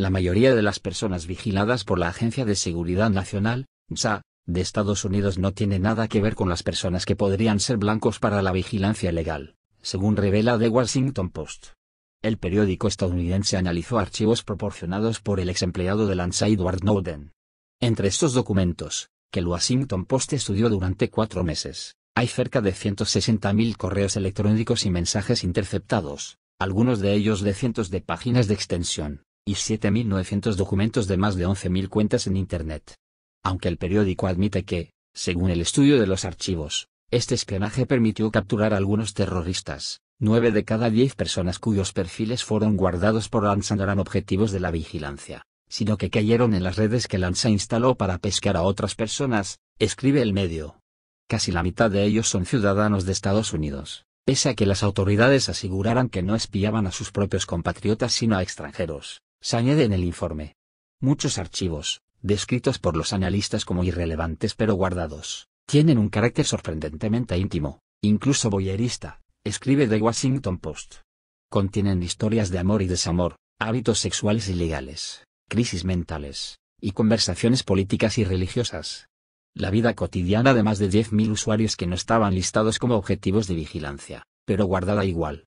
La mayoría de las personas vigiladas por la Agencia de Seguridad Nacional, NSA, de Estados Unidos no tiene nada que ver con las personas que podrían ser blancos para la vigilancia legal, según revela The Washington Post. El periódico estadounidense analizó archivos proporcionados por el ex empleado de Lanza Edward Snowden. Entre estos documentos, que el Washington Post estudió durante cuatro meses, hay cerca de 160.000 correos electrónicos y mensajes interceptados, algunos de ellos de cientos de páginas de extensión y 7.900 documentos de más de 11.000 cuentas en Internet. Aunque el periódico admite que, según el estudio de los archivos, este espionaje permitió capturar a algunos terroristas, 9 de cada diez personas cuyos perfiles fueron guardados por Lanza no eran objetivos de la vigilancia, sino que cayeron en las redes que Lanza instaló para pescar a otras personas, escribe el medio. Casi la mitad de ellos son ciudadanos de Estados Unidos, pese a que las autoridades aseguraran que no espiaban a sus propios compatriotas sino a extranjeros. Se añade en el informe. Muchos archivos, descritos por los analistas como irrelevantes pero guardados, tienen un carácter sorprendentemente íntimo, incluso boyerista, escribe The Washington Post. Contienen historias de amor y desamor, hábitos sexuales ilegales, crisis mentales, y conversaciones políticas y religiosas. La vida cotidiana de más de 10.000 usuarios que no estaban listados como objetivos de vigilancia, pero guardada igual,